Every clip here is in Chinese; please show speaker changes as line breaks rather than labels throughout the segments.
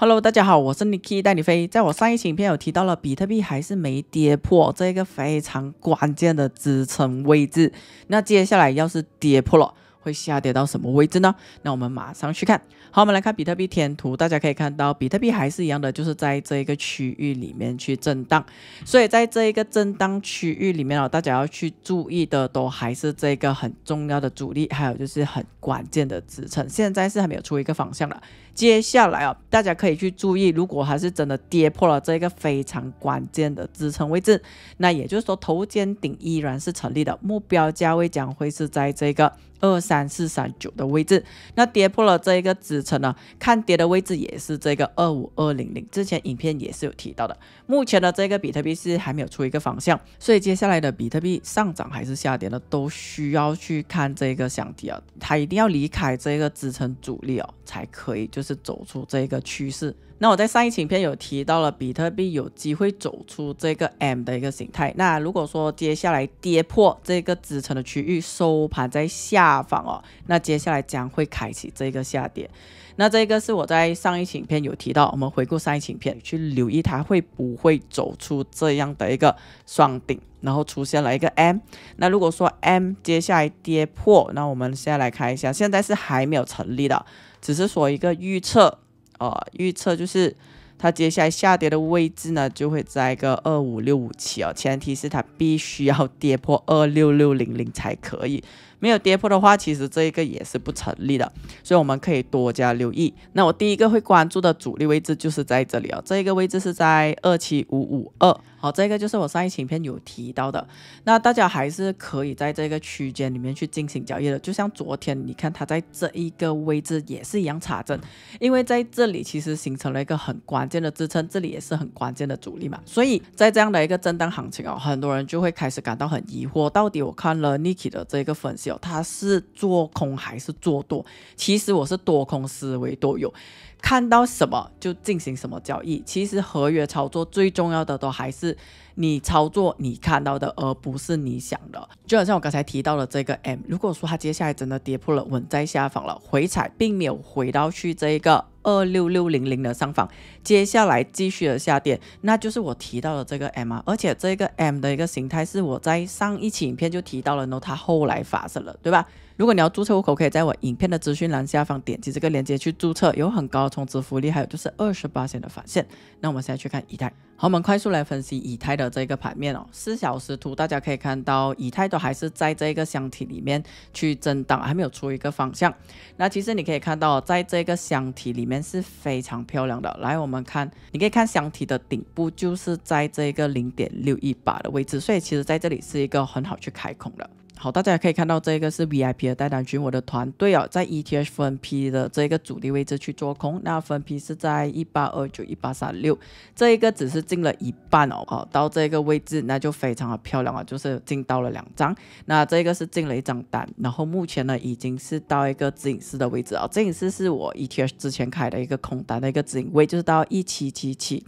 Hello，大家好，我是 Niki 带你飞。在我上一期影片有提到了，比特币还是没跌破这个非常关键的支撑位置。那接下来要是跌破了，会下跌到什么位置呢？那我们马上去看。好，我们来看比特币天图，大家可以看到，比特币还是一样的，就是在这一个区域里面去震荡。所以在这一个震荡区域里面啊，大家要去注意的都还是这个很重要的阻力，还有就是很关键的支撑。现在是还没有出一个方向了。接下来啊，大家可以去注意，如果还是真的跌破了这个非常关键的支撑位置，那也就是说头肩顶依然是成立的，目标价位将会是在这个二三四三九的位置。那跌破了这一个支撑呢，看跌的位置也是这个二五二零零。之前影片也是有提到的，目前的这个比特币是还没有出一个方向，所以接下来的比特币上涨还是下跌呢，都需要去看这个箱体啊，它一定要离开这个支撑阻力哦才可以，就是。是走出这一个趋势。那我在上一影片有提到了，比特币有机会走出这个 M 的一个形态。那如果说接下来跌破这个支撑的区域，收盘在下方哦，那接下来将会开启这个下跌。那这个是我在上一影片有提到，我们回顾上一影片去留意它会不会走出这样的一个双顶，然后出现了一个 M。那如果说 M 接下来跌破，那我们现在来看一下，现在是还没有成立的。只是说一个预测，呃，预测就是它接下来下跌的位置呢，就会在一个二五六五七哦，前提是它必须要跌破二六六零零才可以。没有跌破的话，其实这一个也是不成立的，所以我们可以多加留意。那我第一个会关注的主力位置就是在这里哦，这一个位置是在二七五五二。好，这个就是我上一期影片有提到的。那大家还是可以在这个区间里面去进行交易的，就像昨天你看它在这一个位置也是一样查证，因为在这里其实形成了一个很关键的支撑，这里也是很关键的阻力嘛。所以在这样的一个震荡行情哦，很多人就会开始感到很疑惑，到底我看了 n i k i 的这个分析。他是做空还是做多？其实我是多空思维都有。看到什么就进行什么交易，其实合约操作最重要的都还是你操作你看到的，而不是你想的。就好像我刚才提到的这个 M，如果说它接下来真的跌破了，稳在下方了，回踩并没有回到去这一个二六六零零的上方，接下来继续的下跌，那就是我提到的这个 M，啊，而且这个 M 的一个形态是我在上一期影片就提到了，后它后来发生了，对吧？如果你要注册户口，可以在我影片的资讯栏下方点击这个链接去注册，有很高充值福利，还有就是二十八的返现。那我们现在去看以太，好，我们快速来分析以太的这个盘面哦。四小时图大家可以看到，以太都还是在这个箱体里面去震荡，还没有出一个方向。那其实你可以看到，在这个箱体里面是非常漂亮的。来，我们看，你可以看箱体的顶部就是在这个零点六一八的位置，所以其实在这里是一个很好去开孔的。好，大家可以看到这个是 VIP 的待单群，我的团队哦，在 ETH 分批的这个主力位置去做空，那分批是在一八二九、一八三六，这一个只是进了一半哦，啊，到这个位置那就非常的漂亮啊，就是进到了两张，那这个是进了一张单，然后目前呢已经是到一个指引式的位置哦，指引式是我 ETH 之前开的一个空单的一个指引位，就是到一七七七。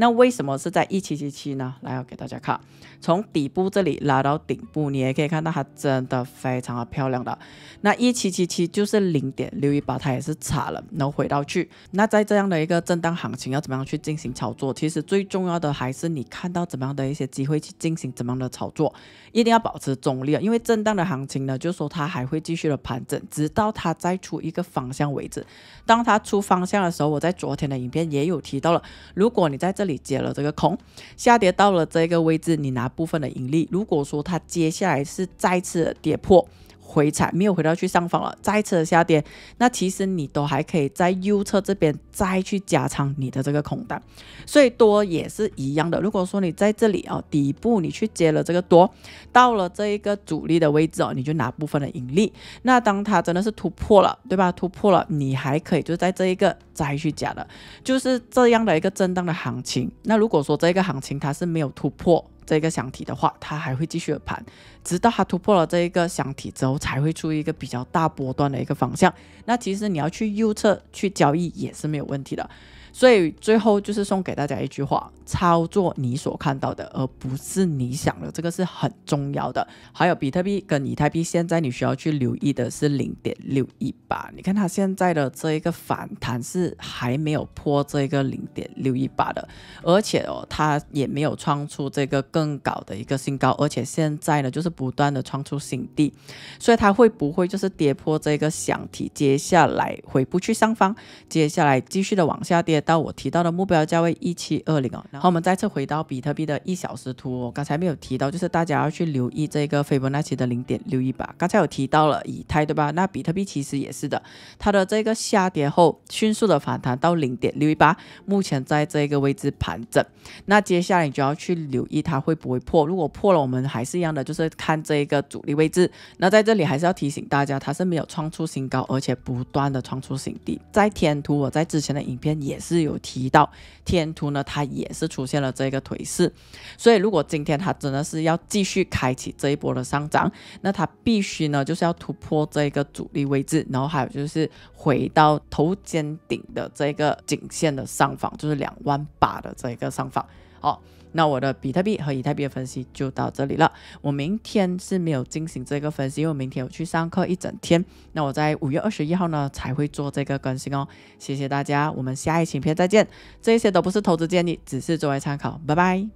那为什么是在一七七七呢？来，我给大家看，从底部这里拉到顶部，你也可以看到它真的非常的漂亮的。那一七七七就是零点六一八，它也是差了，然后回到去。那在这样的一个震荡行情，要怎么样去进行操作？其实最重要的还是你看到怎么样的一些机会去进行怎么样的操作，一定要保持中立啊，因为震荡的行情呢，就说它还会继续的盘整，直到它再出一个方向为止。当它出方向的时候，我在昨天的影片也有提到了，如果你在这。你接了这个空，下跌到了这个位置，你拿部分的盈利。如果说它接下来是再次跌破。回踩没有回到去上方了，再次的下跌，那其实你都还可以在右侧这边再去加仓你的这个空单，所以多也是一样的。如果说你在这里啊底部你去接了这个多，到了这一个主力的位置哦，你就拿部分的盈利。那当它真的是突破了，对吧？突破了，你还可以就在这一个再去加的，就是这样的一个震荡的行情。那如果说这个行情它是没有突破。这个箱体的话，它还会继续的盘，直到它突破了这一个箱体之后，才会出一个比较大波段的一个方向。那其实你要去右侧去交易也是没有问题的。所以最后就是送给大家一句话：操作你所看到的，而不是你想的，这个是很重要的。还有比特币跟以太币，现在你需要去留意的是零点六一八。你看它现在的这一个反弹是还没有破这个零点六一八的，而且哦，它也没有创出这个更高的一个新高，而且现在呢就是不断的创出新低，所以它会不会就是跌破这个箱体，接下来回不去上方，接下来继续的往下跌？到我提到的目标价位一七二零哦。然后我们再次回到比特币的一小时图，刚才没有提到，就是大家要去留意这个斐波那契的零点六一八。刚才有提到了以太对吧？那比特币其实也是的，它的这个下跌后迅速的反弹到零点六一八，目前在这个位置盘整。那接下来你就要去留意它会不会破，如果破了，我们还是一样的，就是看这一个主力位置。那在这里还是要提醒大家，它是没有创出新高，而且不断的创出新低。在天图，我在之前的影片也是。是有提到天图呢，它也是出现了这个颓势，所以如果今天它真的是要继续开启这一波的上涨，那它必须呢就是要突破这一个阻力位置，然后还有就是回到头肩顶的这个颈线的上方，就是两万八的这个上方，好。那我的比特币和以太币的分析就到这里了。我明天是没有进行这个分析，因为明天我去上课一整天。那我在五月二十一号呢才会做这个更新哦。谢谢大家，我们下一期片再见。这些都不是投资建议，只是作为参考。拜拜。